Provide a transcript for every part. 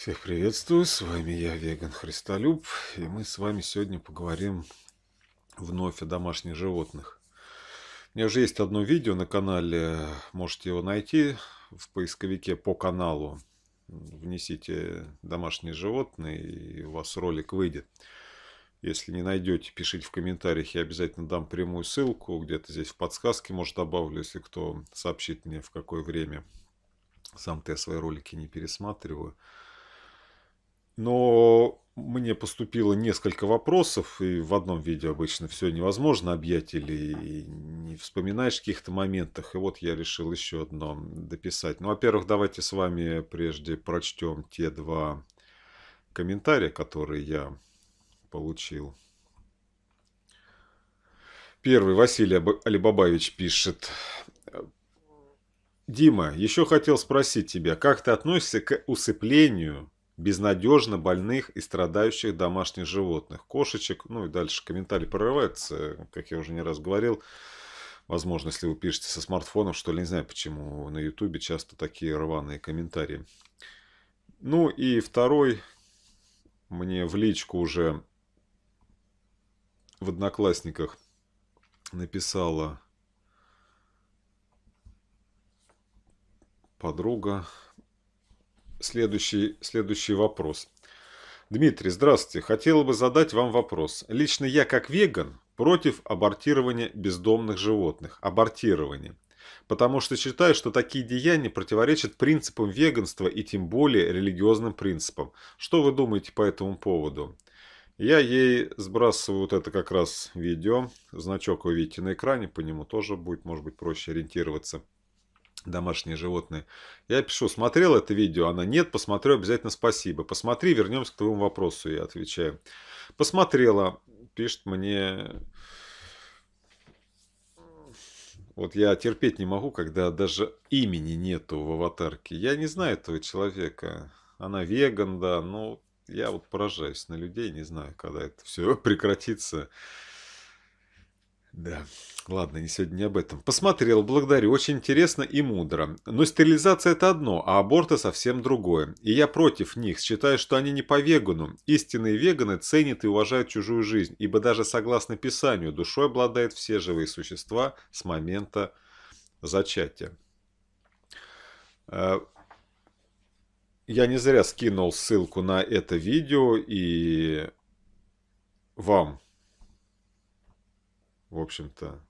Всех приветствую, с вами я, Веган Христолюб, и мы с вами сегодня поговорим вновь о домашних животных. У меня уже есть одно видео на канале, можете его найти в поисковике по каналу. Внесите «домашние животные» и у вас ролик выйдет. Если не найдете, пишите в комментариях, я обязательно дам прямую ссылку, где-то здесь в подсказке, может, добавлю, если кто сообщит мне, в какое время. Сам-то я свои ролики не пересматриваю но мне поступило несколько вопросов, и в одном видео обычно все невозможно объять или не вспоминаешь каких-то моментах. И вот я решил еще одно дописать. Ну, во-первых, давайте с вами прежде прочтем те два комментария, которые я получил. Первый Василий Алибабаевич пишет. Дима, еще хотел спросить тебя, как ты относишься к усыплению безнадежно больных и страдающих домашних животных, кошечек, ну и дальше комментарий прорывается, как я уже не раз говорил, возможно, если вы пишете со смартфоном, что ли, не знаю почему, на ютубе часто такие рваные комментарии. Ну и второй мне в личку уже в Одноклассниках написала подруга, следующий, следующий вопрос. Дмитрий, здравствуйте. хотел бы задать вам вопрос. Лично я, как веган, против абортирования бездомных животных. Абортирование. Потому что считаю, что такие деяния противоречат принципам веганства и тем более религиозным принципам. Что вы думаете по этому поводу? Я ей сбрасываю вот это как раз видео. Значок вы видите на экране, по нему тоже будет, может быть, проще ориентироваться домашние животные. Я пишу, смотрел это видео, она нет, посмотрю, обязательно спасибо. Посмотри, вернемся к твоему вопросу, я отвечаю. Посмотрела, пишет мне... Вот я терпеть не могу, когда даже имени нету в аватарке. Я не знаю этого человека. Она веган, да, но я вот поражаюсь на людей, не знаю, когда это все прекратится. Да, ладно, не сегодня не об этом. Посмотрел, благодарю, очень интересно и мудро. Но стерилизация это одно, а аборты совсем другое. И я против них, считаю, что они не по вегану. Истинные веганы ценят и уважают чужую жизнь, ибо даже согласно Писанию, душой обладают все живые существа с момента зачатия. Э, я не зря скинул ссылку на это видео и вам в общем-то,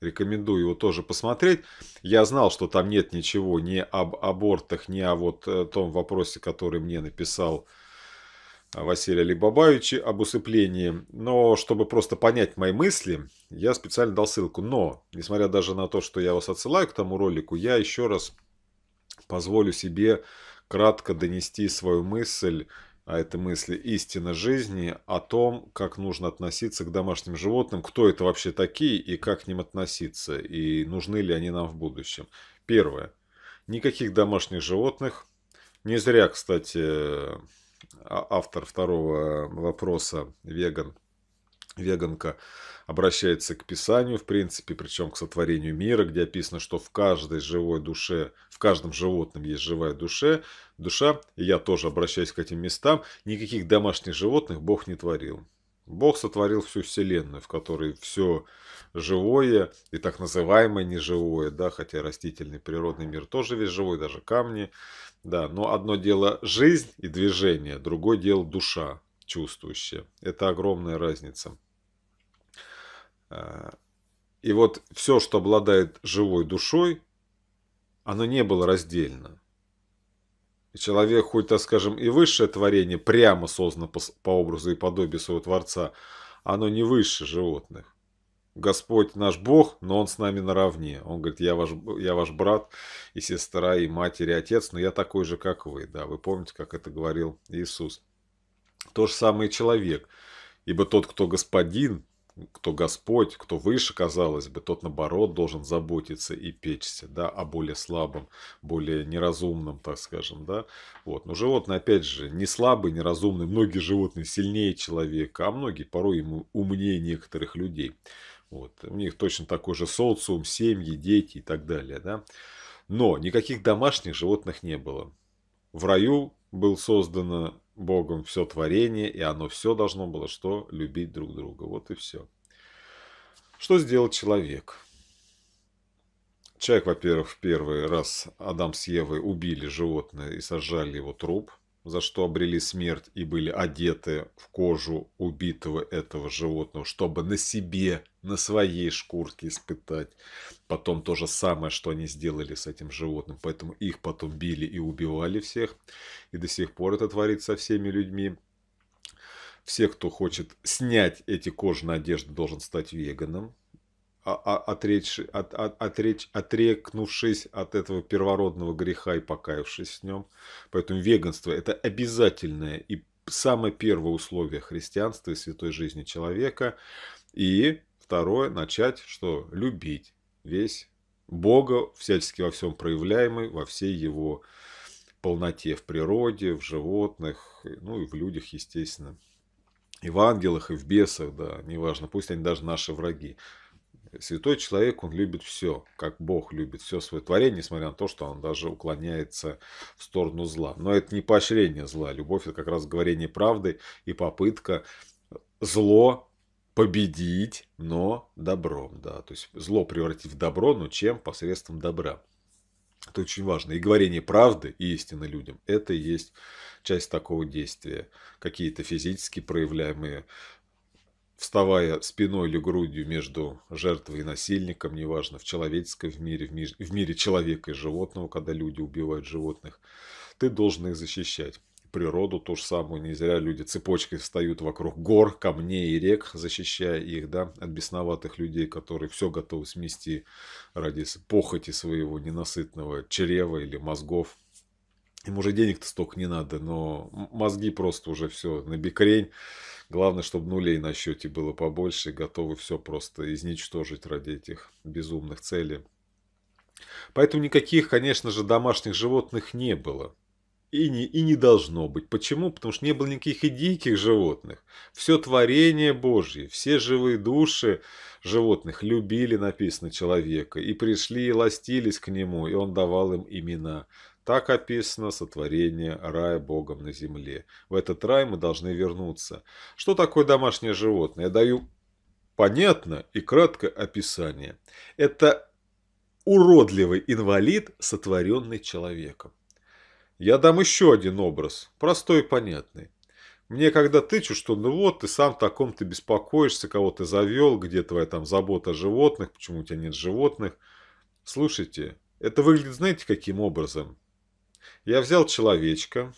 рекомендую его тоже посмотреть. Я знал, что там нет ничего ни об абортах, ни о вот э, том вопросе, который мне написал э, Василий Алибабаевич об усыплении. Но чтобы просто понять мои мысли, я специально дал ссылку. Но, несмотря даже на то, что я вас отсылаю к тому ролику, я еще раз позволю себе кратко донести свою мысль а это мысли истины жизни о том, как нужно относиться к домашним животным, кто это вообще такие и как к ним относиться, и нужны ли они нам в будущем. Первое. Никаких домашних животных. Не зря, кстати, а, автор второго вопроса, веган, Веганка обращается к Писанию, в принципе, причем к сотворению мира, где описано, что в каждой живой душе, в каждом животном есть живая душа, душа, и я тоже обращаюсь к этим местам, никаких домашних животных Бог не творил. Бог сотворил всю вселенную, в которой все живое и так называемое неживое, да, хотя растительный природный мир тоже весь живой, даже камни, да, но одно дело жизнь и движение, другое дело душа, чувствующее. Это огромная разница. А, и вот все, что обладает живой душой, оно не было раздельно. Человек, хоть, так скажем, и высшее творение, прямо создано по, по образу и подобию своего Творца, оно не выше животных. Господь наш Бог, но Он с нами наравне. Он говорит, я ваш, я ваш брат и сестра, и матери и отец, но я такой же, как вы. Да, вы помните, как это говорил Иисус то же самое человек. Ибо тот, кто господин, кто Господь, кто выше, казалось бы, тот, наоборот, должен заботиться и печься, да, о более слабом, более неразумном, так скажем, да. Вот. Но животные, опять же, не слабые, неразумные. Многие животные сильнее человека, а многие порой ему умнее некоторых людей. Вот. У них точно такой же социум, семьи, дети и так далее, да. Но никаких домашних животных не было. В раю был создано Богом все творение, и оно все должно было что? Любить друг друга. Вот и все. Что сделал человек? Человек, во-первых, в первый раз Адам с Евой убили животное и сажали его труп – за что обрели смерть и были одеты в кожу убитого этого животного, чтобы на себе, на своей шкурке испытать. Потом то же самое, что они сделали с этим животным. Поэтому их потом били и убивали всех. И до сих пор это творится со всеми людьми. Все, кто хочет снять эти кожаные одежды, должен стать веганом. А, а, отречь, от, от, отречь, отрекнувшись от этого первородного греха и покаявшись в нем. Поэтому веганство – это обязательное и самое первое условие христианства и святой жизни человека. И второе – начать, что любить весь Бога, всячески во всем проявляемый, во всей его полноте в природе, в животных, ну и в людях, естественно. И в ангелах, и в бесах, да, неважно, пусть они даже наши враги. Святой человек, он любит все, как Бог любит все свое творение, несмотря на то, что он даже уклоняется в сторону зла. Но это не поощрение зла. Любовь – это как раз говорение правды и попытка зло победить, но добром. Да? То есть зло превратить в добро, но чем? Посредством добра. Это очень важно. И говорение правды и истины людям – это и есть часть такого действия. Какие-то физически проявляемые вставая спиной или грудью между жертвой и насильником, неважно, в человеческом в мире, в мире, в мире человека и животного, когда люди убивают животных, ты должен их защищать. Природу то же самое, не зря люди цепочкой встают вокруг гор, камней и рек, защищая их да, от бесноватых людей, которые все готовы смести ради похоти своего ненасытного чрева или мозгов. Им уже денег-то столько не надо, но мозги просто уже все набекрень. Главное, чтобы нулей на счете было побольше, готовы все просто изничтожить ради этих безумных целей. Поэтому никаких, конечно же, домашних животных не было. И не, и не должно быть. Почему? Потому что не было никаких и диких животных. Все творение Божье, все живые души животных любили, написано, человека. И пришли, и ластились к нему, и он давал им имена. Так описано сотворение рая Богом на земле. В этот рай мы должны вернуться. Что такое домашнее животное? Я даю понятно и краткое описание. Это уродливый инвалид, сотворенный человеком. Я дам еще один образ, простой и понятный. Мне когда тычут, что ну вот, ты сам в таком ты беспокоишься, кого ты завел, где твоя там забота о животных, почему у тебя нет животных. Слушайте, это выглядит, знаете, каким образом? Я взял человечка,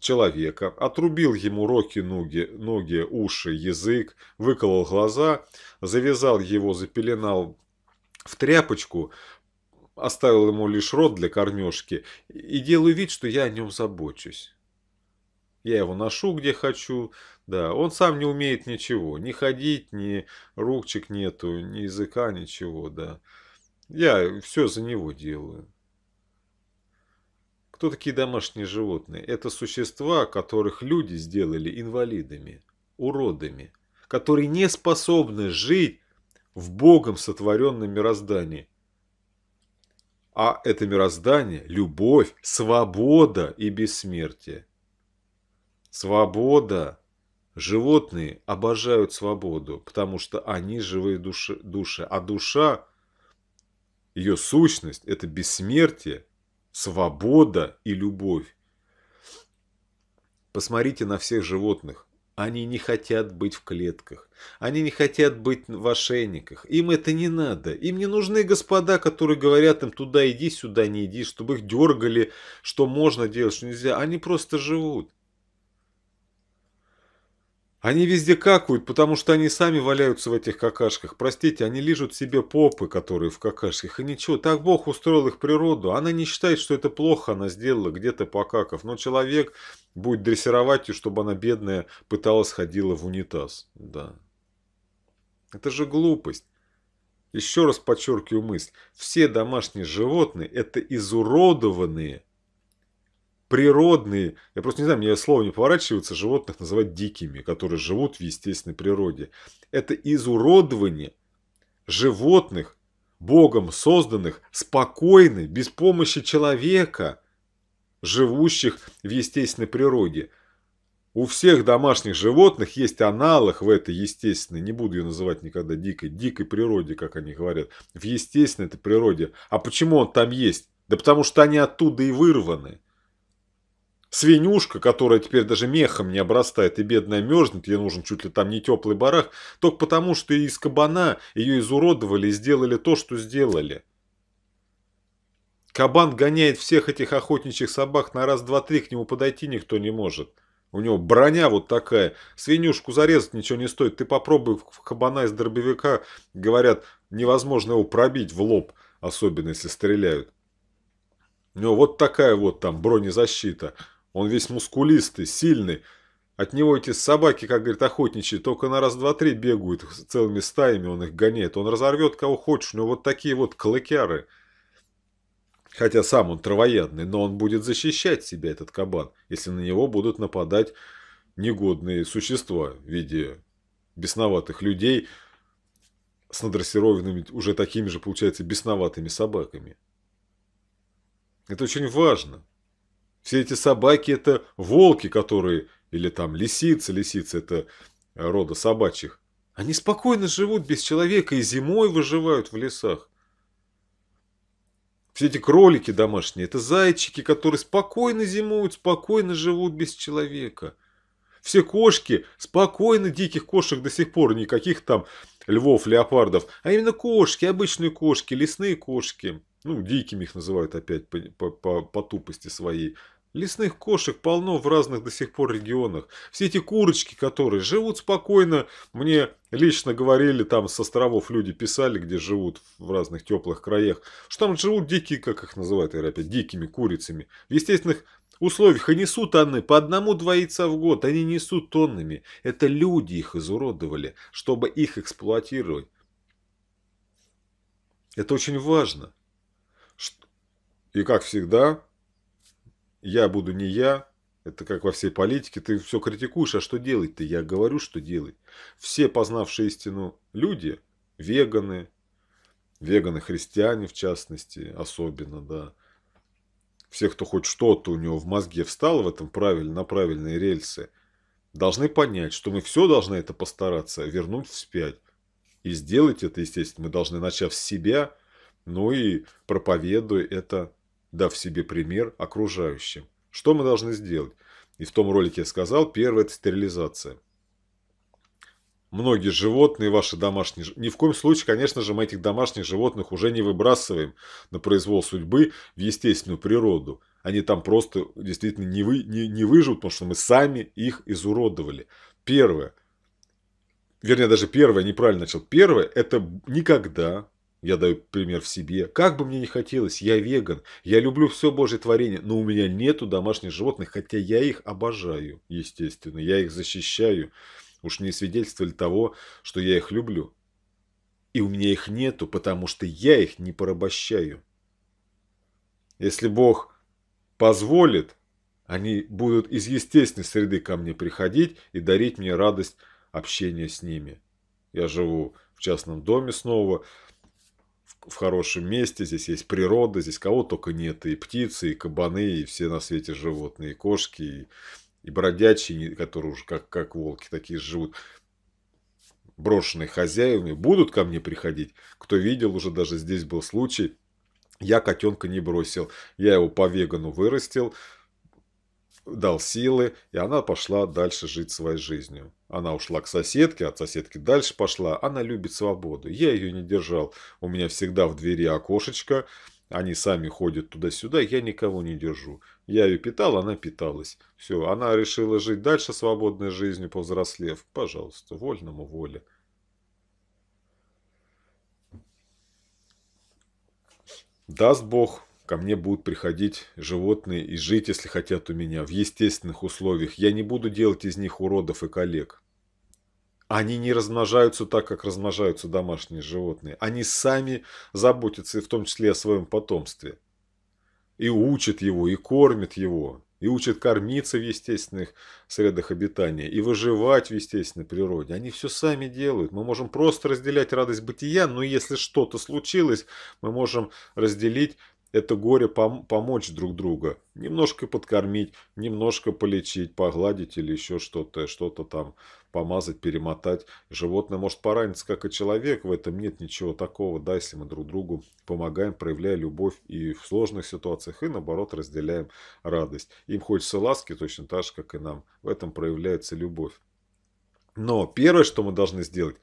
человека, отрубил ему руки, ноги, ноги, уши, язык, выколол глаза, завязал его, запеленал в тряпочку, оставил ему лишь рот для кормежки и делаю вид, что я о нем забочусь. Я его ношу, где хочу, да, он сам не умеет ничего, ни ходить, ни рукчик нету, ни языка, ничего, да. Я все за него делаю. Кто такие домашние животные? Это существа, которых люди сделали инвалидами, уродами, которые не способны жить в Богом сотворенном мироздании. А это мироздание – любовь, свобода и бессмертие. Свобода. Животные обожают свободу, потому что они живые души, души а душа, ее сущность – это бессмертие, свобода и любовь. Посмотрите на всех животных. Они не хотят быть в клетках. Они не хотят быть в ошейниках. Им это не надо. Им не нужны господа, которые говорят им туда иди, сюда не иди, чтобы их дергали, что можно делать, что нельзя. Они просто живут. Они везде какают, потому что они сами валяются в этих какашках. Простите, они лижут себе попы, которые в какашках. И ничего, так Бог устроил их природу. Она не считает, что это плохо она сделала где-то покаков. Но человек будет дрессировать ее, чтобы она, бедная, пыталась ходила в унитаз. Да. Это же глупость. Еще раз подчеркиваю мысль. Все домашние животные – это изуродованные природные, я просто не знаю, мне слово не поворачивается, животных называть дикими, которые живут в естественной природе. Это изуродование животных, Богом созданных, спокойны, без помощи человека, живущих в естественной природе. У всех домашних животных есть аналог в этой естественной, не буду ее называть никогда дикой, дикой природе, как они говорят, в естественной этой природе. А почему он там есть? Да потому что они оттуда и вырваны свинюшка, которая теперь даже мехом не обрастает и бедная мерзнет, ей нужен чуть ли там не теплый барах, только потому, что из кабана ее изуродовали и сделали то, что сделали. Кабан гоняет всех этих охотничьих собак на раз-два-три, к нему подойти никто не может. У него броня вот такая. Свинюшку зарезать ничего не стоит. Ты попробуй в кабана из дробовика, говорят, невозможно его пробить в лоб, особенно если стреляют. У него вот такая вот там бронезащита. Он весь мускулистый, сильный. От него эти собаки, как говорит охотничьи, только на раз-два-три бегают, целыми стаями он их гоняет. Он разорвет кого хочешь, но вот такие вот клыкяры. Хотя сам он травоядный, но он будет защищать себя, этот кабан, если на него будут нападать негодные существа в виде бесноватых людей с надрессированными, уже такими же, получается, бесноватыми собаками. Это очень важно. Все эти собаки – это волки, которые, или там лисицы, лисицы – это рода собачьих. Они спокойно живут без человека и зимой выживают в лесах. Все эти кролики домашние – это зайчики, которые спокойно зимуют, спокойно живут без человека. Все кошки – спокойно диких кошек до сих пор, никаких там львов, леопардов, а именно кошки, обычные кошки, лесные кошки. Ну, дикими их называют опять по, по, по, по тупости своей. Лесных кошек полно в разных до сих пор регионах. Все эти курочки, которые живут спокойно, мне лично говорили, там с островов люди писали, где живут в разных теплых краях, что там живут дикие, как их называют, я опять, дикими курицами. В естественных условиях и несут они по одному-два яйца в год, они несут тоннами. Это люди их изуродовали, чтобы их эксплуатировать. Это очень важно. И как всегда, я буду не я, это как во всей политике, ты все критикуешь, а что делать-то? Я говорю, что делать. Все познавшие истину люди, веганы, веганы-христиане в частности, особенно, да, все, кто хоть что-то у него в мозге встало в этом правиль, на правильные рельсы, должны понять, что мы все должны это постараться вернуть вспять. И сделать это, естественно, мы должны, начав с себя, ну и проповедуя это дав себе пример окружающим. Что мы должны сделать? И в том ролике я сказал, первое – это стерилизация. Многие животные, ваши домашние... Ни в коем случае, конечно же, мы этих домашних животных уже не выбрасываем на произвол судьбы в естественную природу. Они там просто действительно не, вы, не, не выживут, потому что мы сами их изуродовали. Первое – вернее, даже первое, неправильно начал, первое, это никогда я даю пример в себе. Как бы мне ни хотелось, я веган, я люблю все божье творение, но у меня нету домашних животных, хотя я их обожаю, естественно. Я их защищаю. Уж не свидетельство ли того, что я их люблю. И у меня их нету, потому что я их не порабощаю. Если Бог позволит, они будут из естественной среды ко мне приходить и дарить мне радость общения с ними. Я живу в частном доме снова, в хорошем месте, здесь есть природа, здесь кого только нет, и птицы, и кабаны, и все на свете животные, и кошки, и, и бродячие, которые уже как, как волки такие живут, брошенные хозяевами, будут ко мне приходить. Кто видел, уже даже здесь был случай, я котенка не бросил, я его по вегану вырастил, дал силы, и она пошла дальше жить своей жизнью. Она ушла к соседке, от соседки дальше пошла. Она любит свободу. Я ее не держал. У меня всегда в двери окошечко. Они сами ходят туда-сюда, я никого не держу. Я ее питал, она питалась. Все, она решила жить дальше свободной жизнью, повзрослев. Пожалуйста, вольному воле. Даст Бог, Ко мне будут приходить животные и жить, если хотят у меня, в естественных условиях. Я не буду делать из них уродов и коллег. Они не размножаются так, как размножаются домашние животные. Они сами заботятся, в том числе о своем потомстве. И учат его, и кормят его, и учат кормиться в естественных средах обитания, и выживать в естественной природе. Они все сами делают. Мы можем просто разделять радость бытия, но если что-то случилось, мы можем разделить это горе пом помочь друг другу. Немножко подкормить, немножко полечить, погладить или еще что-то, что-то там помазать, перемотать. Животное может пораниться, как и человек, в этом нет ничего такого, да, если мы друг другу помогаем, проявляя любовь и в сложных ситуациях, и наоборот разделяем радость. Им хочется ласки точно так же, как и нам. В этом проявляется любовь. Но первое, что мы должны сделать,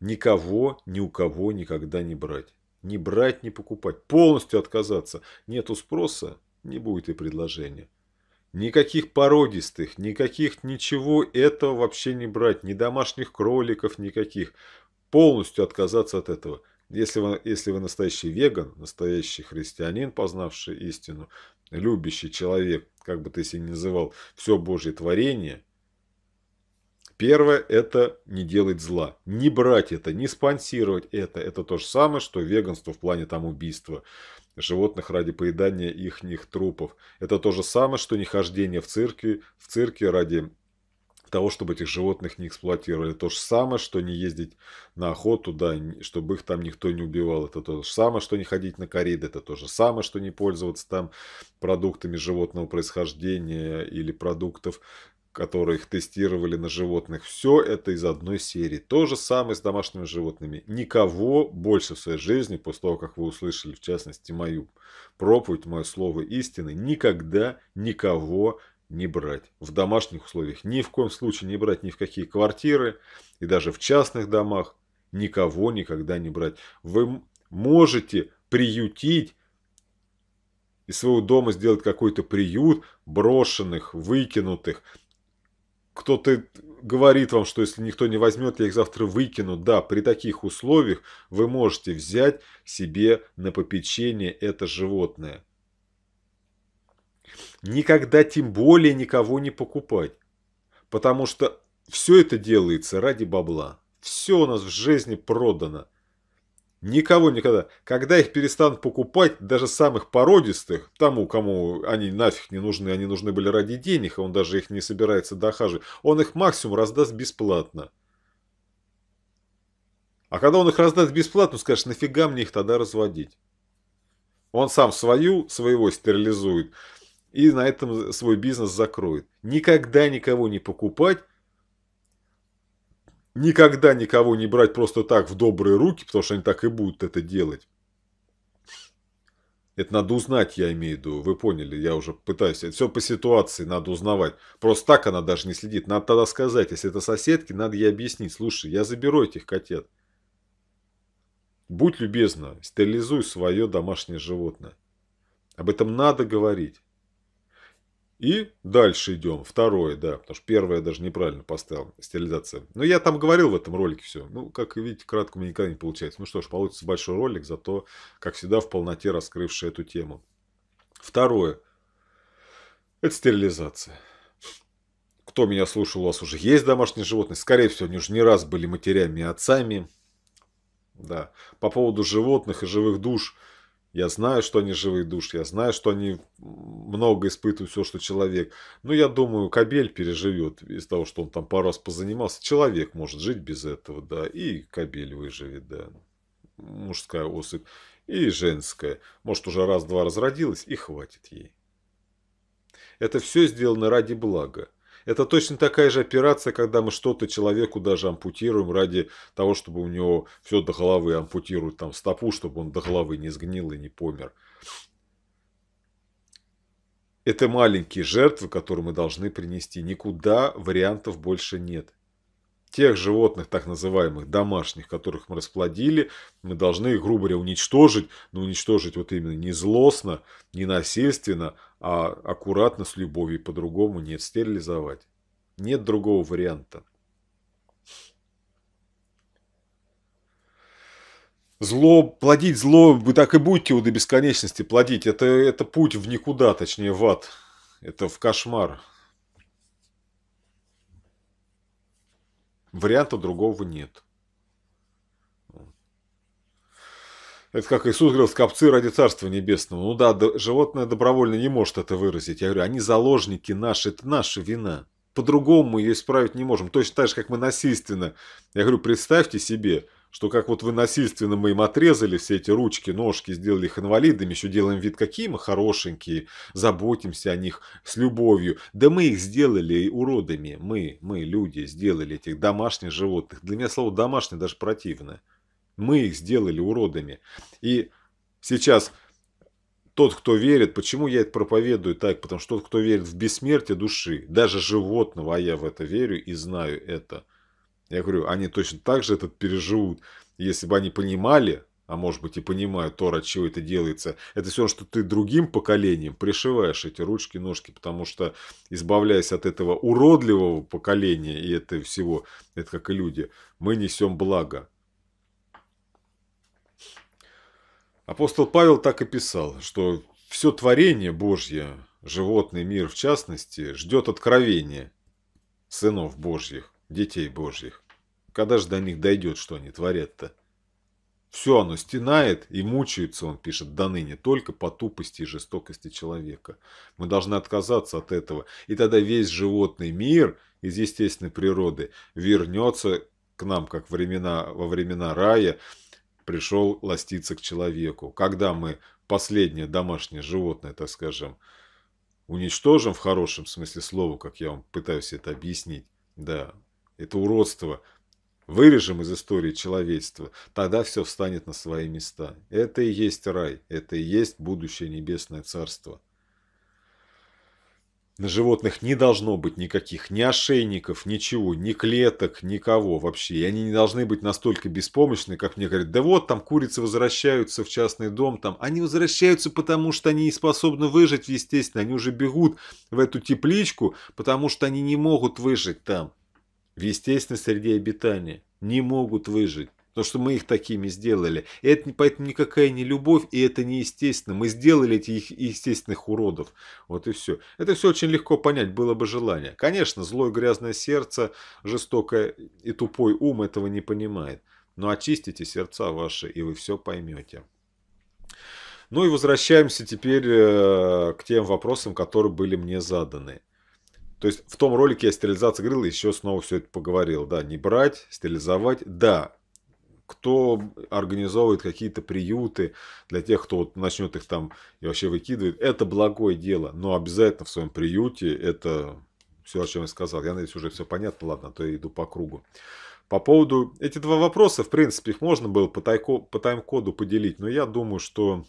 никого ни у кого никогда не брать. Не брать, не покупать. Полностью отказаться. Нету спроса, не будет и предложения. Никаких породистых, никаких ничего этого вообще не брать. Ни домашних кроликов, никаких. Полностью отказаться от этого. Если вы, если вы настоящий веган, настоящий христианин, познавший истину, любящий человек, как бы ты себя ни называл, все Божье творение – Первое – это не делать зла, не брать это, не спонсировать это. Это то же самое, что веганство в плане там убийства животных ради поедания их ихних трупов. Это то же самое, что не хождение в цирке, в цирке ради того, чтобы этих животных не эксплуатировали. То же самое, что не ездить на охоту, да, чтобы их там никто не убивал. Это то же самое, что не ходить на кориды. Это то же самое, что не пользоваться там продуктами животного происхождения или продуктов которых тестировали на животных, все это из одной серии. То же самое с домашними животными. Никого больше в своей жизни, после того, как вы услышали, в частности, мою проповедь, мое слово истины, никогда никого не брать. В домашних условиях ни в коем случае не брать ни в какие квартиры и даже в частных домах никого никогда не брать. Вы можете приютить из своего дома сделать какой-то приют брошенных, выкинутых, кто-то говорит вам, что если никто не возьмет, я их завтра выкину. Да, при таких условиях вы можете взять себе на попечение это животное. Никогда тем более никого не покупать. Потому что все это делается ради бабла. Все у нас в жизни продано. Никого никогда. Когда их перестанут покупать, даже самых породистых, тому, кому они нафиг не нужны, они нужны были ради денег, и он даже их не собирается дохаживать, он их максимум раздаст бесплатно. А когда он их раздаст бесплатно, скажешь, нафига мне их тогда разводить? Он сам свою, своего стерилизует и на этом свой бизнес закроет. Никогда никого не покупать, никогда никого не брать просто так в добрые руки, потому что они так и будут это делать. Это надо узнать, я имею в виду, вы поняли, я уже пытаюсь. Это все по ситуации надо узнавать. Просто так она даже не следит. Надо тогда сказать, если это соседки, надо ей объяснить. Слушай, я заберу этих котят. Будь любезна, стерилизуй свое домашнее животное. Об этом надо говорить. И дальше идем. Второе, да. Потому что первое я даже неправильно поставил. Стилизация. Но я там говорил в этом ролике все. Ну, как видите, кратко мне никогда не получается. Ну что ж, получится большой ролик, зато, как всегда, в полноте раскрывший эту тему. Второе. Это стерилизация. Кто меня слушал, у вас уже есть домашние животные. Скорее всего, они уже не раз были матерями и отцами. Да. По поводу животных и живых душ – я знаю, что они живые души, я знаю, что они много испытывают все, что человек. Но я думаю, Кабель переживет из за того, что он там пару раз позанимался. Человек может жить без этого, да, и Кабель выживет, да. Мужская особь и женская. Может, уже раз-два разродилась и хватит ей. Это все сделано ради блага. Это точно такая же операция, когда мы что-то человеку даже ампутируем ради того, чтобы у него все до головы ампутируют, там стопу, чтобы он до головы не сгнил и не помер. Это маленькие жертвы, которые мы должны принести. Никуда вариантов больше нет. Тех животных, так называемых домашних, которых мы расплодили, мы должны, грубо говоря, уничтожить, но уничтожить вот именно не злостно, не насильственно, а аккуратно, с любовью, по-другому нет, стерилизовать. Нет другого варианта. Зло, плодить зло, вы так и будете его до бесконечности плодить. Это, это путь в никуда, точнее в ад. Это в кошмар. Варианта другого нет. Это как Иисус говорил, скопцы ради Царства Небесного. Ну да, животное добровольно не может это выразить. Я говорю, они заложники наши, это наша вина. По-другому мы ее исправить не можем. Точно так же, как мы насильственно. Я говорю, представьте себе, что как вот вы насильственно мы им отрезали все эти ручки, ножки, сделали их инвалидами, еще делаем вид, какие мы хорошенькие, заботимся о них с любовью. Да мы их сделали уродами, мы, мы, люди, сделали этих домашних животных. Для меня слово домашнее даже противное. Мы их сделали уродами. И сейчас тот, кто верит, почему я это проповедую так? Потому что тот, кто верит в бессмертие души, даже животного, а я в это верю и знаю это. Я говорю, они точно так же это переживут. Если бы они понимали, а может быть и понимают то, ради чего это делается, это все, что ты другим поколением пришиваешь эти ручки, ножки, потому что избавляясь от этого уродливого поколения и этого всего, это как и люди, мы несем благо. Апостол Павел так и писал, что все творение Божье, животный мир в частности, ждет откровения сынов Божьих, детей Божьих. Когда же до них дойдет, что они творят-то? Все оно стенает и мучается, он пишет, до ныне, только по тупости и жестокости человека. Мы должны отказаться от этого, и тогда весь животный мир из естественной природы вернется к нам, как времена, во времена рая, пришел ластиться к человеку. Когда мы последнее домашнее животное, так скажем, уничтожим в хорошем смысле слова, как я вам пытаюсь это объяснить, да, это уродство, вырежем из истории человечества, тогда все встанет на свои места. Это и есть рай, это и есть будущее небесное царство. На животных не должно быть никаких ни ошейников, ничего, ни клеток, никого вообще. И они не должны быть настолько беспомощны, как мне говорят, да вот там курицы возвращаются в частный дом, там они возвращаются, потому что они не способны выжить, естественно, они уже бегут в эту тепличку, потому что они не могут выжить там, в естественной среде обитания, не могут выжить то, что мы их такими сделали. И это поэтому никакая не любовь, и это неестественно. Мы сделали этих естественных уродов. Вот и все. Это все очень легко понять, было бы желание. Конечно, злое грязное сердце, жестокое и тупой ум этого не понимает. Но очистите сердца ваши, и вы все поймете. Ну и возвращаемся теперь э, к тем вопросам, которые были мне заданы. То есть в том ролике я стерилизацию говорил, еще снова все это поговорил. Да, не брать, стерилизовать. Да, кто организовывает какие-то приюты для тех, кто вот начнет их там и вообще выкидывает. Это благое дело, но обязательно в своем приюте это все, о чем я сказал. Я надеюсь, уже все понятно, ладно, а то я иду по кругу. По поводу... Эти два вопроса, в принципе, их можно было по, тайко... по тайм-коду поделить, но я думаю, что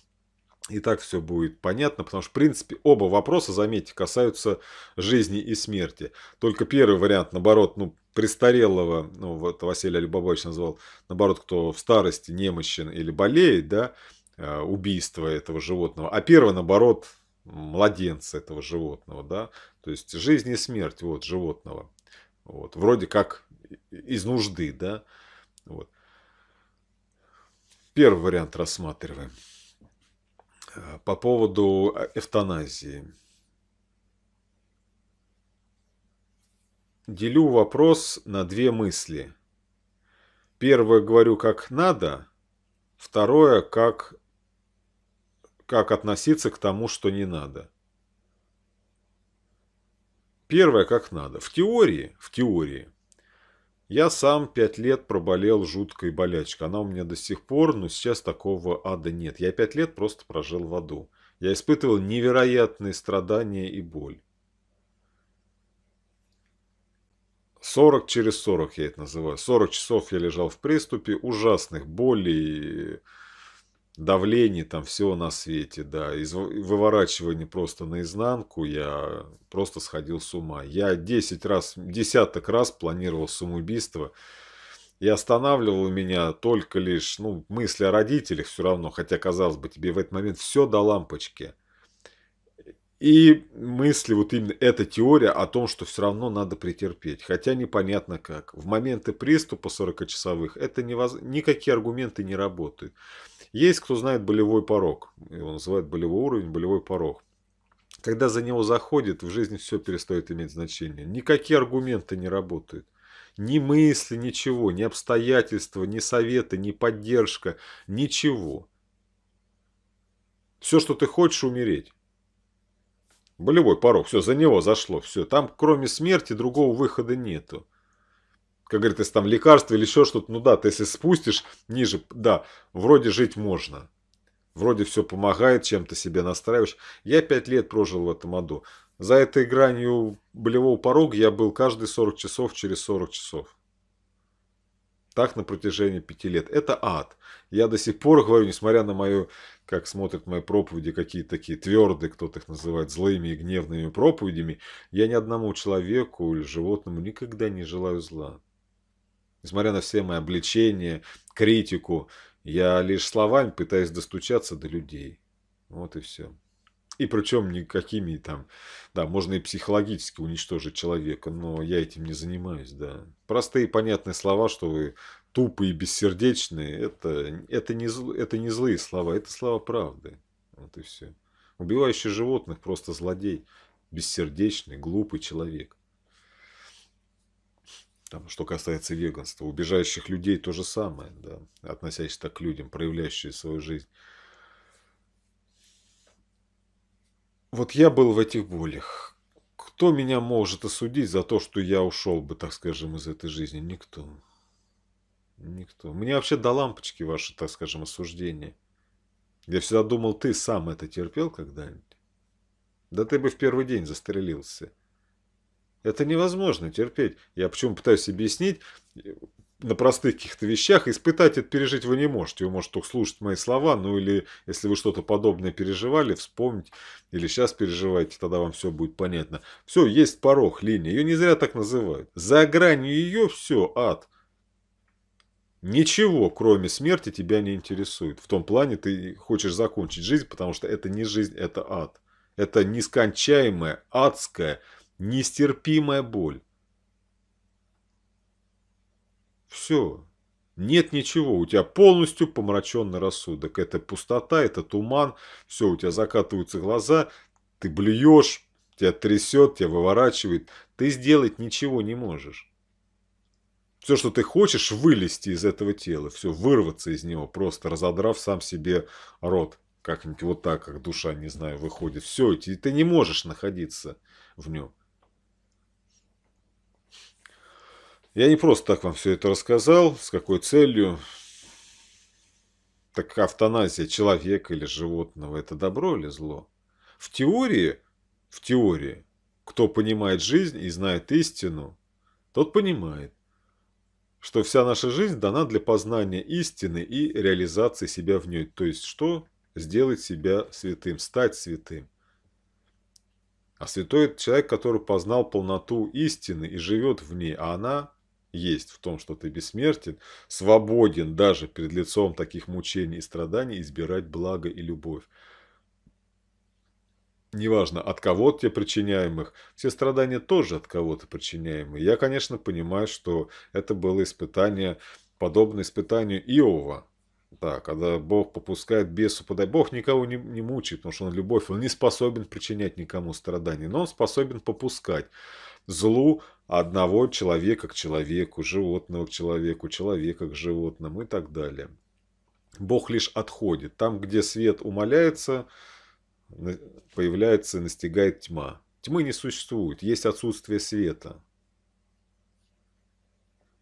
и так все будет понятно, потому что, в принципе, оба вопроса, заметьте, касаются жизни и смерти. Только первый вариант, наоборот, ну, престарелого, ну, вот Василий Алибабович назвал, наоборот, кто в старости немощен или болеет, да, э, убийство этого животного. А первый, наоборот, младенца этого животного, да, то есть жизнь и смерть вот животного. Вот, вроде как из нужды, да. Вот. Первый вариант рассматриваем по поводу э, эвтаназии. Делю вопрос на две мысли. Первое говорю как надо, второе как, как относиться к тому, что не надо. Первое как надо. В теории, в теории я сам пять лет проболел жуткой болячкой. Она у меня до сих пор, но сейчас такого ада нет. Я пять лет просто прожил в аду. Я испытывал невероятные страдания и боль. 40 через 40 я это называю. 40 часов я лежал в приступе ужасных болей, давление там все на свете, да, из выворачивания просто наизнанку, я просто сходил с ума. Я 10 раз, десяток раз планировал самоубийство, и останавливал меня только лишь, ну, мысли о родителях все равно, хотя, казалось бы, тебе в этот момент все до лампочки. И мысли, вот именно эта теория о том, что все равно надо претерпеть, хотя непонятно как. В моменты приступа 40-часовых это невоз... никакие аргументы не работают. Есть, кто знает болевой порог. Его называют болевой уровень, болевой порог. Когда за него заходит, в жизни все перестает иметь значение. Никакие аргументы не работают. Ни мысли, ничего, ни обстоятельства, ни советы, ни поддержка, ничего. Все, что ты хочешь, умереть. Болевой порог, все, за него зашло, все. Там, кроме смерти, другого выхода нету как говорят, если там лекарства или еще что-то, ну да, ты если спустишь ниже, да, вроде жить можно. Вроде все помогает, чем-то себе настраиваешь. Я 5 лет прожил в этом аду. За этой гранью болевого порога я был каждые 40 часов через 40 часов. Так на протяжении пяти лет. Это ад. Я до сих пор говорю, несмотря на мою, как смотрят мои проповеди, какие такие твердые, кто-то их называет, злыми и гневными проповедями, я ни одному человеку или животному никогда не желаю зла. Несмотря на все мои обличения, критику, я лишь словами пытаюсь достучаться до людей. Вот и все. И причем никакими там... Да, можно и психологически уничтожить человека, но я этим не занимаюсь, да. Простые понятные слова, что вы тупые и бессердечные, это, это, не, это не злые слова, это слова правды. Вот и все. Убивающий животных просто злодей, бессердечный, глупый человек. Там, что касается веганства, у бежащих людей то же самое, да, относящихся к людям, проявляющие свою жизнь. Вот я был в этих болях. Кто меня может осудить за то, что я ушел бы, так скажем, из этой жизни? Никто. Никто. Мне вообще до лампочки ваши, так скажем, осуждения. Я всегда думал, ты сам это терпел когда-нибудь? Да ты бы в первый день застрелился. Это невозможно терпеть. Я почему пытаюсь объяснить э, на простых каких-то вещах, испытать это, пережить вы не можете. Вы можете только слушать мои слова, ну или если вы что-то подобное переживали, вспомнить, или сейчас переживаете, тогда вам все будет понятно. Все, есть порог, линия, ее не зря так называют. За гранью ее все, ад. Ничего, кроме смерти, тебя не интересует. В том плане ты хочешь закончить жизнь, потому что это не жизнь, это ад. Это нескончаемое, адское, Нестерпимая боль. Все. Нет ничего, у тебя полностью помраченный рассудок. Это пустота, это туман, все, у тебя закатываются глаза, ты блюешь, тебя трясет, тебя выворачивает. Ты сделать ничего не можешь. Все, что ты хочешь, вылезти из этого тела, все, вырваться из него, просто разодрав сам себе рот. Как-нибудь вот так, как душа, не знаю, выходит. Все, ты не можешь находиться в нем. Я не просто так вам все это рассказал, с какой целью. Так автоназия человека или животного – это добро или зло? В теории, в теории, кто понимает жизнь и знает истину, тот понимает, что вся наша жизнь дана для познания истины и реализации себя в ней. То есть что? Сделать себя святым, стать святым. А святой – это человек, который познал полноту истины и живет в ней, а она есть в том, что ты бессмертен, свободен даже перед лицом таких мучений и страданий избирать благо и любовь. Неважно, от кого тебе причиняемых, все страдания тоже от кого-то причиняемые. Я, конечно, понимаю, что это было испытание, подобное испытанию Иова, да, когда Бог попускает бесу подай. Бог никого не, не мучает, потому что он любовь, он не способен причинять никому страдания, но он способен попускать злу одного человека к человеку, животного к человеку, человека к животному и так далее. Бог лишь отходит. Там, где свет умаляется, появляется и настигает тьма. Тьмы не существует, есть отсутствие света.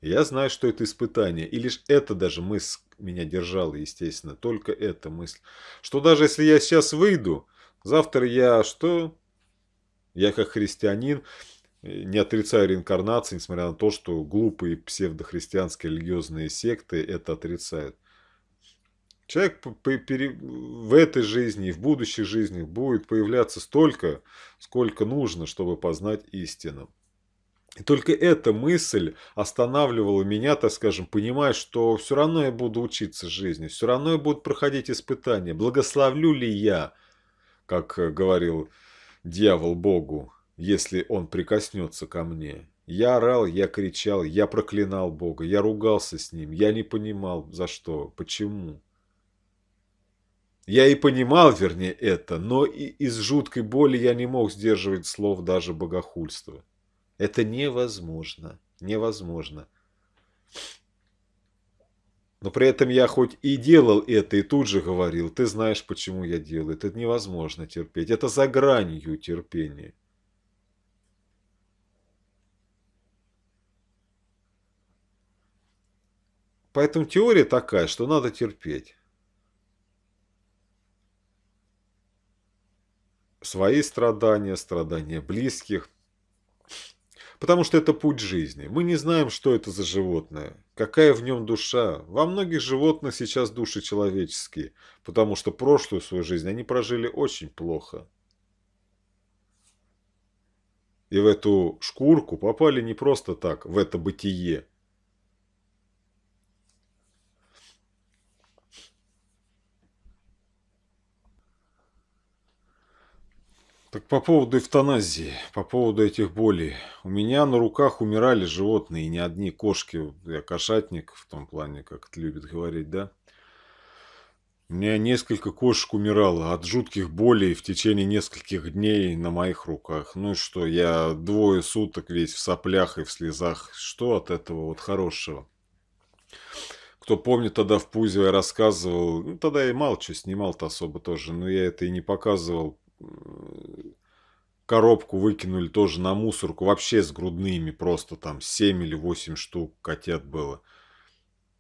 Я знаю, что это испытание, и лишь это даже мысль меня держала, естественно, только эта мысль. Что даже если я сейчас выйду, завтра я что? Я как христианин не отрицаю реинкарнации, несмотря на то, что глупые псевдохристианские религиозные секты это отрицают. Человек в этой жизни и в будущей жизни будет появляться столько, сколько нужно, чтобы познать истину. И только эта мысль останавливала меня, так скажем, понимая, что все равно я буду учиться жизни, все равно я буду проходить испытания. Благословлю ли я, как говорил дьявол Богу, если он прикоснется ко мне. Я орал, я кричал, я проклинал Бога, я ругался с Ним, я не понимал, за что, почему. Я и понимал, вернее, это, но и из жуткой боли я не мог сдерживать слов даже богохульства. Это невозможно, невозможно. Но при этом я хоть и делал это, и тут же говорил, ты знаешь, почему я делаю, это невозможно терпеть, это за гранью терпения. Поэтому теория такая, что надо терпеть. Свои страдания, страдания близких. Потому что это путь жизни. Мы не знаем, что это за животное, какая в нем душа. Во многих животных сейчас души человеческие, потому что прошлую свою жизнь они прожили очень плохо. И в эту шкурку попали не просто так, в это бытие – По поводу эвтаназии, по поводу этих болей. У меня на руках умирали животные, и не одни кошки. Я кошатник в том плане, как это любит говорить, да? У меня несколько кошек умирало от жутких болей в течение нескольких дней на моих руках. Ну и что, я двое суток весь в соплях и в слезах. Что от этого вот хорошего? Кто помнит, тогда в Пузево я рассказывал, ну тогда я и мало что снимал-то особо тоже, но я это и не показывал Коробку выкинули тоже на мусорку, вообще с грудными просто там 7 или 8 штук котят было.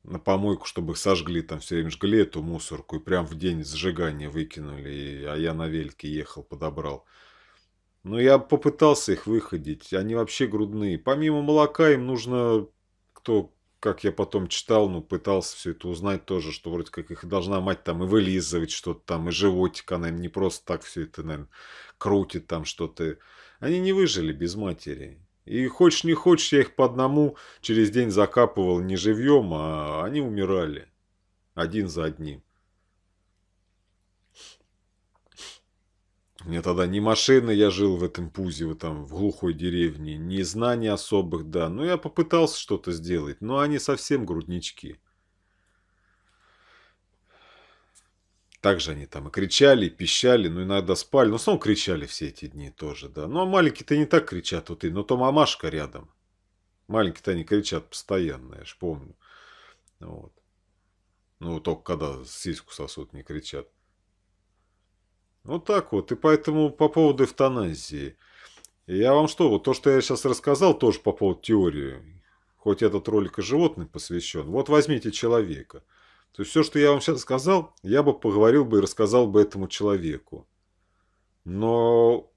На помойку, чтобы их сожгли, там все время жгли эту мусорку и прям в день сжигания выкинули, и, а я на велике ехал, подобрал. Но ну, я попытался их выходить, они вообще грудные. Помимо молока им нужно, кто как я потом читал, ну, пытался все это узнать тоже, что вроде как их должна мать там и вылизывать что-то там, и животик она им не просто так все это, наверное, крутит там что-то. Они не выжили без матери. И хочешь не хочешь, я их по одному через день закапывал не живьем, а они умирали. Один за одним. Мне тогда ни машины, я жил в этом пузе, вот там, в глухой деревне, ни знаний особых, да. Но ну, я попытался что-то сделать, но они совсем груднички. Также они там и кричали, и пищали, ну иногда спали. но ну, снова кричали все эти дни тоже, да. Ну, а маленькие-то не так кричат, вот и, но то мамашка рядом. Маленькие-то они кричат постоянно, я ж помню. Вот. Ну, только когда сиську сосут, не кричат. Вот ну так вот. И поэтому по поводу эвтаназии. Я вам что, вот то, что я сейчас рассказал, тоже по поводу теории. Хоть этот ролик и животным посвящен. Вот возьмите человека. То есть все, что я вам сейчас сказал, я бы поговорил бы и рассказал бы этому человеку. Но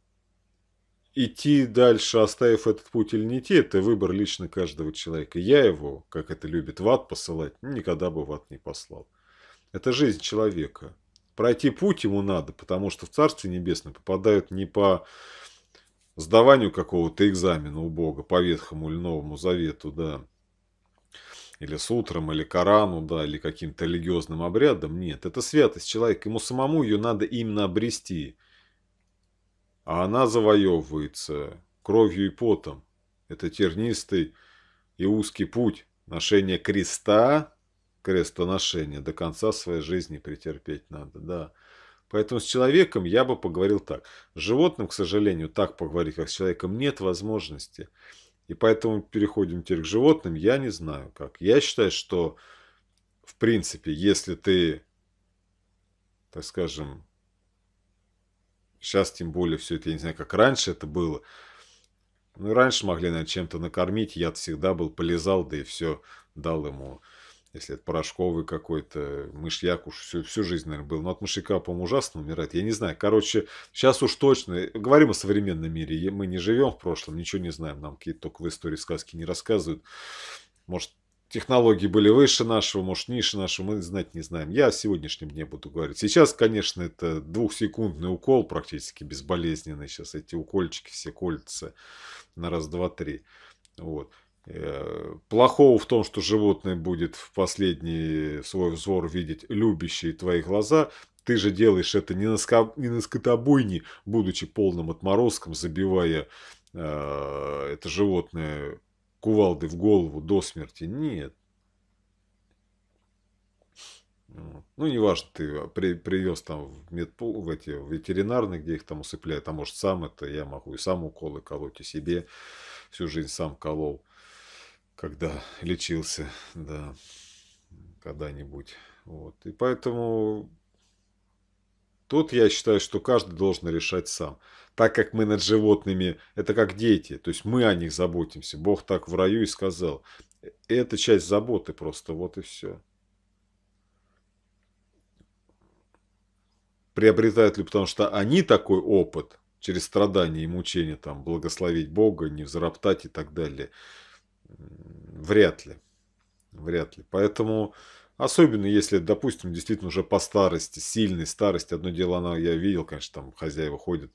идти дальше, оставив этот путь или не идти, это выбор лично каждого человека. Я его, как это любит, в ад посылать, никогда бы в ад не послал. Это жизнь человека пройти путь ему надо, потому что в Царстве Небесное попадают не по сдаванию какого-то экзамена у Бога по Ветхому или Новому Завету, да, или сутрам, или Корану, да, или каким-то религиозным обрядом. Нет, это святость человека. Ему самому ее надо именно обрести. А она завоевывается кровью и потом. Это тернистый и узкий путь ношения креста крестоношение до конца своей жизни претерпеть надо, да. Поэтому с человеком я бы поговорил так. С животным, к сожалению, так поговорить, как с человеком, нет возможности. И поэтому переходим теперь к животным. Я не знаю как. Я считаю, что, в принципе, если ты, так скажем, сейчас тем более все это, я не знаю, как раньше это было, ну, раньше могли, наверное, чем-то накормить, я всегда был, полезал, да и все, дал ему если это порошковый какой-то, мышьяк уж всю, всю жизнь, наверное, был. Но от мышьяка, по-моему, ужасно умирать. Я не знаю. Короче, сейчас уж точно, э, говорим о современном мире, мы не живем в прошлом, ничего не знаем, нам какие-то только в истории сказки не рассказывают. Может, технологии были выше нашего, может, ниже нашего, мы знать не знаем. Я о сегодняшнем дне буду говорить. Сейчас, конечно, это двухсекундный укол, практически безболезненный. Сейчас эти укольчики все кольца на раз, два, три. Вот. Э, плохого в том, что животное будет в последний свой взор видеть любящие твои глаза. Ты же делаешь это не на, ска... не на скотобойне, будучи полным отморозком, забивая э, это животное кувалды в голову до смерти. Нет. Ну, неважно, ты а, при, привез там в медпул, в эти в ветеринарные, где их там усыпляют, а может сам это, я могу и сам уколы колоть, и себе всю жизнь сам колол. Э, когда лечился, да, когда-нибудь. Вот. И поэтому тут я считаю, что каждый должен решать сам. Так как мы над животными, это как дети, то есть мы о них заботимся. Бог так в раю и сказал. Это часть заботы просто, вот и все. Приобретают ли, потому что они такой опыт через страдания и мучения, там, благословить Бога, не взроптать и так далее – Вряд ли. Вряд ли. Поэтому, особенно если, допустим, действительно уже по старости, сильной старости, одно дело она, я видел, конечно, там хозяева ходят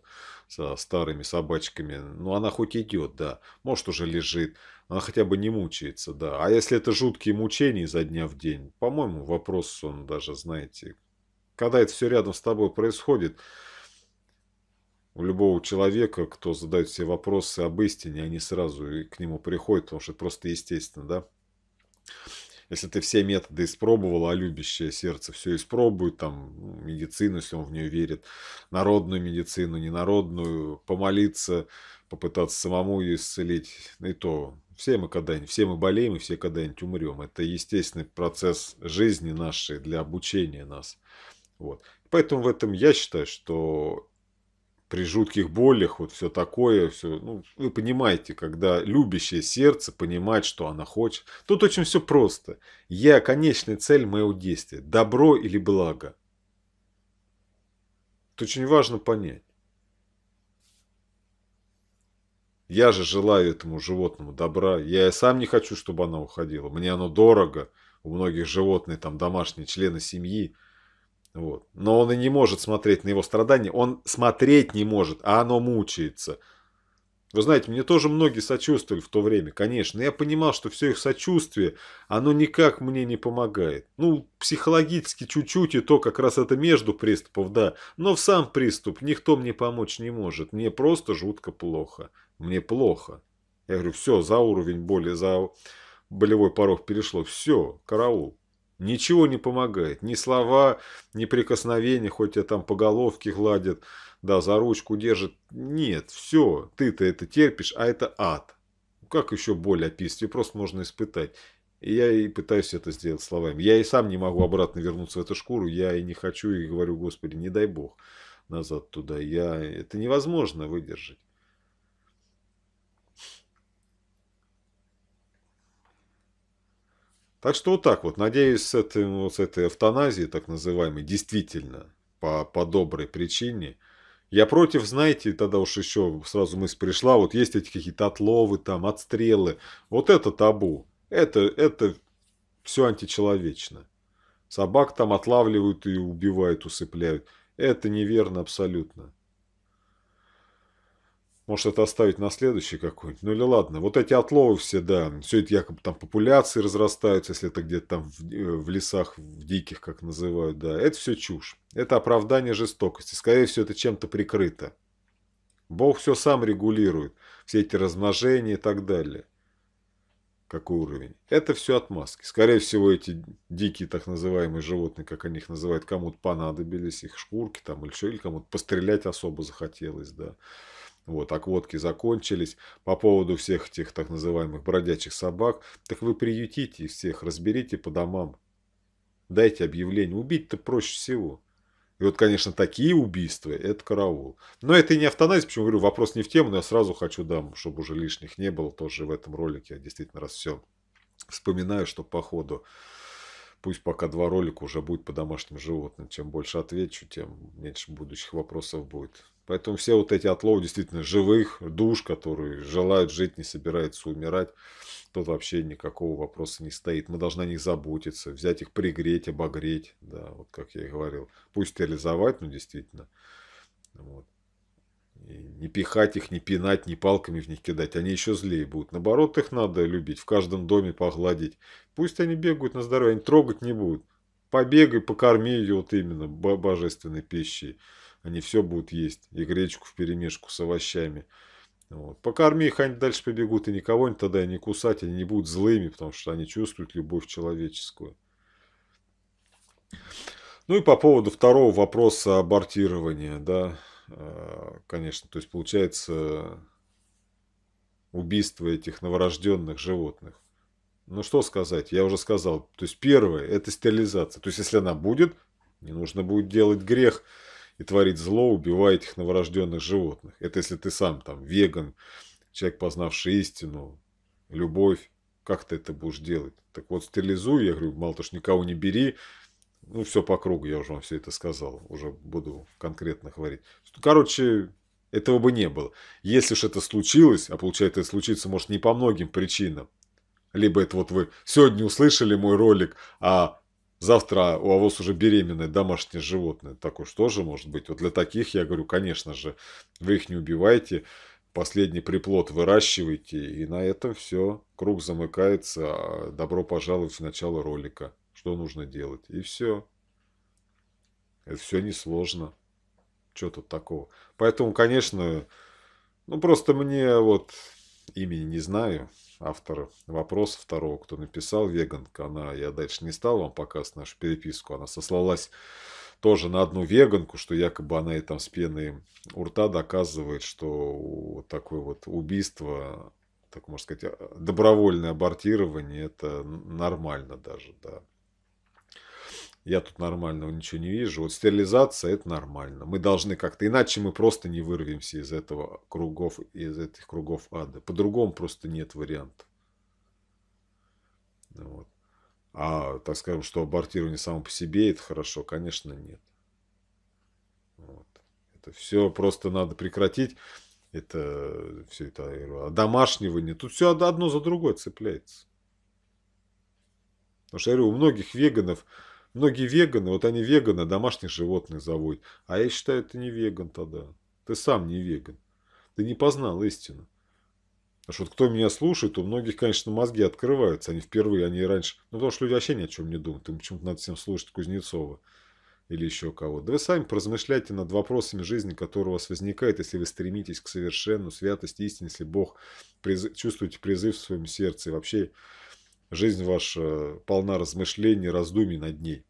со старыми собачками, но она хоть идет, да, может уже лежит, она хотя бы не мучается, да. А если это жуткие мучения изо дня в день, по-моему, вопрос он даже, знаете, когда это все рядом с тобой происходит, у любого человека, кто задает все вопросы об истине, они сразу и к нему приходят, потому что просто естественно, да? Если ты все методы испробовал, а любящее сердце все испробует, там, медицину, если он в нее верит, народную медицину, ненародную, помолиться, попытаться самому ее исцелить, и то все мы когда-нибудь, все мы болеем и все когда-нибудь умрем. Это естественный процесс жизни нашей для обучения нас. Вот. Поэтому в этом я считаю, что при жутких болях, вот все такое, все. Ну, вы понимаете, когда любящее сердце понимает, что она хочет. Тут очень все просто. Я конечная цель моего действия. Добро или благо. Это очень важно понять. Я же желаю этому животному добра. Я и сам не хочу, чтобы она уходила. Мне оно дорого. У многих животных там домашние члены семьи – вот. Но он и не может смотреть на его страдания, он смотреть не может, а оно мучается. Вы знаете, мне тоже многие сочувствовали в то время, конечно. Я понимал, что все их сочувствие, оно никак мне не помогает. Ну, психологически чуть-чуть, и то как раз это между приступов, да. Но в сам приступ никто мне помочь не может. Мне просто жутко плохо. Мне плохо. Я говорю, все, за уровень боли, за болевой порог перешло. Все, караул. Ничего не помогает. Ни слова, ни прикосновения, хоть тебя там по головке гладят, да, за ручку держит. Нет, все, ты-то это терпишь, а это ад. Как еще боль описывать? Ее просто можно испытать. И я и пытаюсь это сделать словами. Я и сам не могу обратно вернуться в эту шкуру, я и не хочу, и говорю, Господи, не дай Бог назад туда. Я... Это невозможно выдержать. Так что вот так вот. Надеюсь, с этой, вот ну, с этой автоназией, так называемой, действительно, по, по доброй причине. Я против, знаете, тогда уж еще сразу мысль пришла, вот есть эти какие-то отловы, там, отстрелы. Вот это табу. Это, это все античеловечно. Собак там отлавливают и убивают, усыпляют. Это неверно абсолютно. Может, это оставить на следующий какой-нибудь. Ну или ладно. Вот эти отловы все, да. Все это якобы там популяции разрастаются, если это где-то там в, э, в лесах, в диких, как называют, да. Это все чушь. Это оправдание жестокости. Скорее всего, это чем-то прикрыто. Бог все сам регулирует. Все эти размножения и так далее. Какой уровень? Это все отмазки. Скорее всего, эти дикие так называемые животные, как они их называют, кому-то понадобились, их шкурки там или что, или кому-то пострелять особо захотелось, да. Вот, так водки закончились. По поводу всех этих так называемых бродячих собак, так вы приютите всех, разберите по домам. Дайте объявление. Убить-то проще всего. И вот, конечно, такие убийства – это караул. Но это и не автоназия, почему говорю, вопрос не в тему, но я сразу хочу, дам, чтобы уже лишних не было тоже в этом ролике. Я действительно раз все вспоминаю, что по ходу, пусть пока два ролика уже будет по домашним животным. Чем больше отвечу, тем меньше будущих вопросов будет. Поэтому все вот эти отловы действительно живых душ, которые желают жить, не собираются умирать, тут вообще никакого вопроса не стоит. Мы должны о них заботиться, взять их, пригреть, обогреть, да, вот как я и говорил. Пусть реализовать, но ну, действительно. Вот. И не пихать их, не пинать, не палками в них кидать. Они еще злее будут. Наоборот, их надо любить. В каждом доме погладить. Пусть они бегают на здоровье. Они трогать не будут. Побегай, покорми ее вот именно божественной пищей. Они все будут есть. И гречку в перемешку с овощами. Вот. Покорми их, они дальше побегут, и никого они тогда не кусать, они не будут злыми, потому что они чувствуют любовь человеческую. Ну и по поводу второго вопроса абортирования, да, а, конечно, то есть получается убийство этих новорожденных животных. Ну что сказать, я уже сказал, то есть первое, это стерилизация, то есть если она будет, не нужно будет делать грех, и творить зло, убивая этих новорожденных животных. Это если ты сам там веган, человек, познавший истину, любовь, как ты это будешь делать? Так вот, стерилизуй, я говорю, мало то, что никого не бери, ну, все по кругу, я уже вам все это сказал, уже буду конкретно говорить. Короче, этого бы не было. Если уж это случилось, а получается, это случится, может, не по многим причинам, либо это вот вы сегодня услышали мой ролик а Завтра у вас уже беременное домашнее животное. Такое что же может быть? Вот для таких, я говорю, конечно же, вы их не убиваете. Последний приплод выращиваете. И на этом все. Круг замыкается. А добро пожаловать в начало ролика. Что нужно делать? И все. Это все несложно. Что тут такого? Поэтому, конечно, ну просто мне вот имени не знаю автор вопроса второго, кто написал, веганка, она, я дальше не стал вам показывать нашу переписку, она сослалась тоже на одну веганку, что якобы она и там с пены у рта доказывает, что такое вот убийство, так можно сказать, а, добровольное абортирование, это нормально даже, да я тут нормального ничего не вижу. Вот стерилизация – это нормально. Мы должны как-то, иначе мы просто не вырвемся из этого кругов, из этих кругов ада. По-другому просто нет варианта. Вот. А, так скажем, что абортирование само по себе – это хорошо? Конечно, нет. Вот. Это все просто надо прекратить. Это все это а домашнивание. Тут все одно за другое цепляется. Потому что, я говорю, у многих веганов Многие веганы, вот они веганы, а домашних животных заводят. А я считаю, ты не веган тогда. Ты сам не веган. Ты не познал истину. Потому что вот кто меня слушает, у многих, конечно, мозги открываются. Они впервые, они раньше... Ну, потому что люди вообще ни о чем не думают. Им почему-то надо всем слушать Кузнецова или еще кого-то. Да вы сами поразмышляйте над вопросами жизни, которые у вас возникают, если вы стремитесь к совершенному, святости, истине, если Бог приз... чувствуете призыв в своем сердце. И вообще Жизнь ваша полна размышлений, раздумий над ней.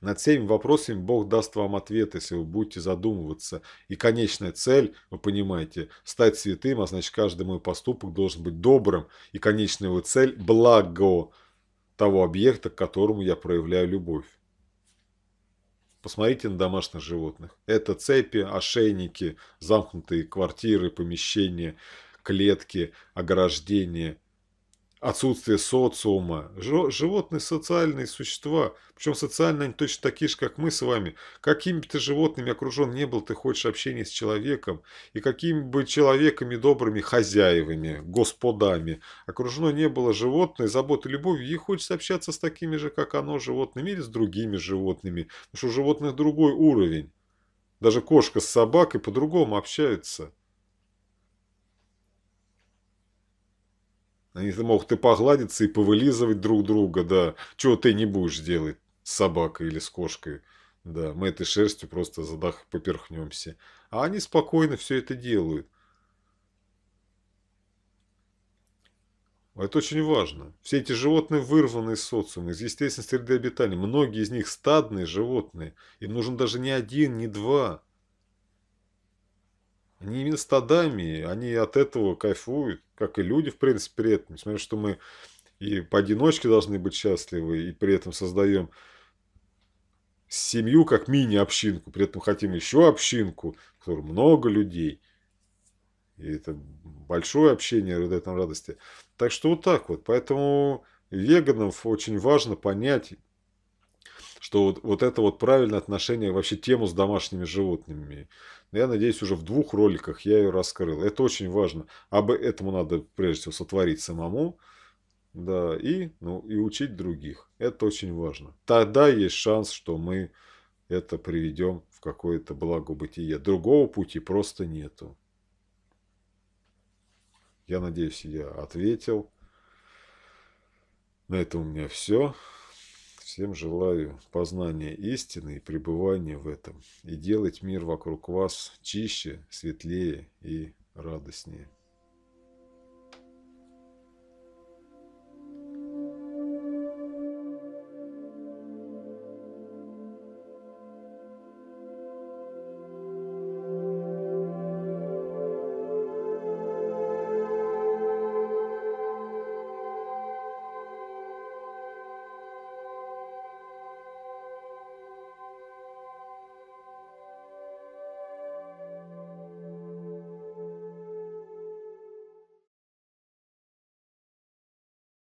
Над всеми вопросами Бог даст вам ответ, если вы будете задумываться. И конечная цель, вы понимаете, стать святым, а значит каждый мой поступок должен быть добрым. И конечная его цель – благо того объекта, к которому я проявляю любовь. Посмотрите на домашних животных. Это цепи, ошейники, замкнутые квартиры, помещения, клетки, ограждения – отсутствие социума. Животные – социальные существа, причем социально они точно такие же, как мы с вами. Какими бы ты животными окружен не был, ты хочешь общения с человеком, и какими бы человеками добрыми хозяевами, господами окружено не было животное, заботы, любовью, ей хочется общаться с такими же, как оно, животными или с другими животными, потому что у животных другой уровень. Даже кошка с собакой по-другому общаются. Они а могут и погладиться, и повылизывать друг друга, да. Чего ты не будешь делать с собакой или с кошкой. Да, мы этой шерстью просто задах поперхнемся. А они спокойно все это делают. Это очень важно. Все эти животные вырваны из социума, из естественной среды обитания. Многие из них стадные животные. Им нужен даже не один, не два. Они именно стадами, они от этого кайфуют как и люди, в принципе, при этом. Несмотря на что мы и поодиночке должны быть счастливы, и при этом создаем семью как мини-общинку, при этом хотим еще общинку, в которой много людей. И это большое общение родает нам радости. Так что вот так вот. Поэтому веганам очень важно понять, что вот, вот это вот правильное отношение вообще тему с домашними животными. Я надеюсь, уже в двух роликах я ее раскрыл. Это очень важно. Об этому надо прежде всего сотворить самому. Да, и, ну, и учить других. Это очень важно. Тогда есть шанс, что мы это приведем в какое-то благобытие. Другого пути просто нету. Я надеюсь, я ответил. На этом у меня все. Всем желаю познания истины и пребывания в этом. И делать мир вокруг вас чище, светлее и радостнее.